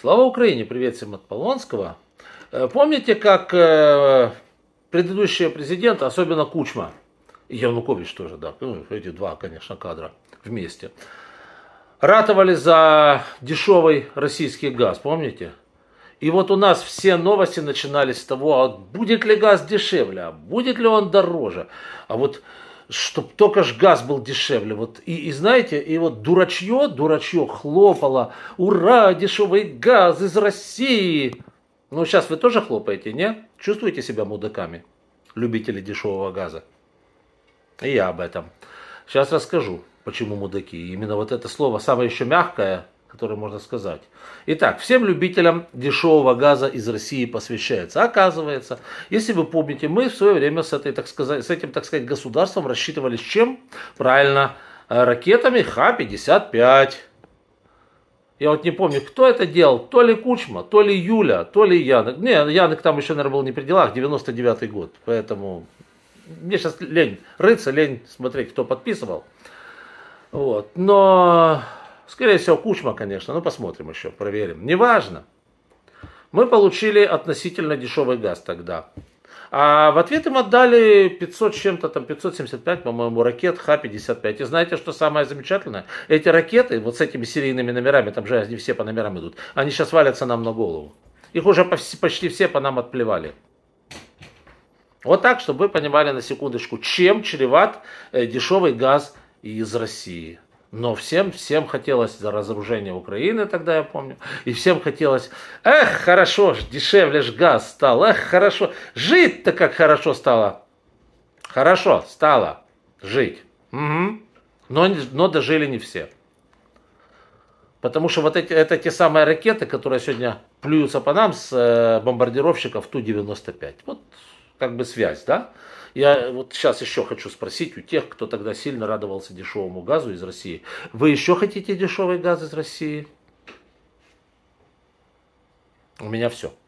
Слава Украине! Привет всем от Полонского. Э, помните, как э, предыдущие президенты, особенно Кучма, и Янукович тоже, да, ну, эти два, конечно, кадра вместе, ратовали за дешевый российский газ, помните? И вот у нас все новости начинались с того, а будет ли газ дешевле, а будет ли он дороже. А вот чтобы только ж газ был дешевле. Вот, и, и знаете, и вот дурачье, дурачье хлопало. Ура, дешевый газ из России. Ну, сейчас вы тоже хлопаете, не? Чувствуете себя мудаками, любители дешевого газа? И я об этом. Сейчас расскажу, почему мудаки. Именно вот это слово, самое еще мягкое, которые можно сказать. Итак, всем любителям дешевого газа из России посвящается. Оказывается, если вы помните, мы в свое время с, этой, так сказать, с этим, так сказать, государством рассчитывали, с чем? Правильно, э, ракетами Х-55. Я вот не помню, кто это делал, то ли Кучма, то ли Юля, то ли Янок. Не, Янок там еще, наверное, был не при делах, 99-й год, поэтому мне сейчас лень рыться, лень смотреть, кто подписывал. Вот, но Скорее всего, Кучма, конечно, но посмотрим еще, проверим. Неважно. Мы получили относительно дешевый газ тогда. А в ответ им отдали 500 чем-то, там 575, по-моему, ракет Х-55. И знаете, что самое замечательное? Эти ракеты, вот с этими серийными номерами, там же они все по номерам идут, они сейчас валятся нам на голову. Их уже почти все по нам отплевали. Вот так, чтобы вы понимали на секундочку, чем чреват э, дешевый газ из России. Но всем, всем хотелось за разоружение Украины, тогда я помню. И всем хотелось, эх, хорошо, дешевле ж газ стал, эх, хорошо. Жить-то как хорошо стало. Хорошо стало жить. Угу. Но, но дожили не все. Потому что вот эти, это те самые ракеты, которые сегодня плюются по нам с э, бомбардировщиков Ту-95. Вот как бы связь, да? Я вот сейчас еще хочу спросить у тех, кто тогда сильно радовался дешевому газу из России. Вы еще хотите дешевый газ из России? У меня все.